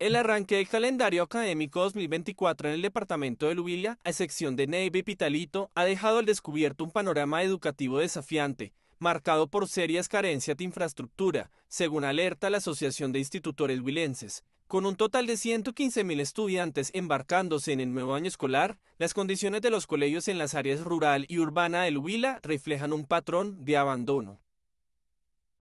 El arranque del calendario académico 2024 en el departamento de Huila, a excepción de Neiva y Pitalito, ha dejado al descubierto un panorama educativo desafiante, marcado por serias carencias de infraestructura, según alerta la Asociación de Institutores Huilenses. Con un total de 115.000 estudiantes embarcándose en el nuevo año escolar, las condiciones de los colegios en las áreas rural y urbana del Huila reflejan un patrón de abandono.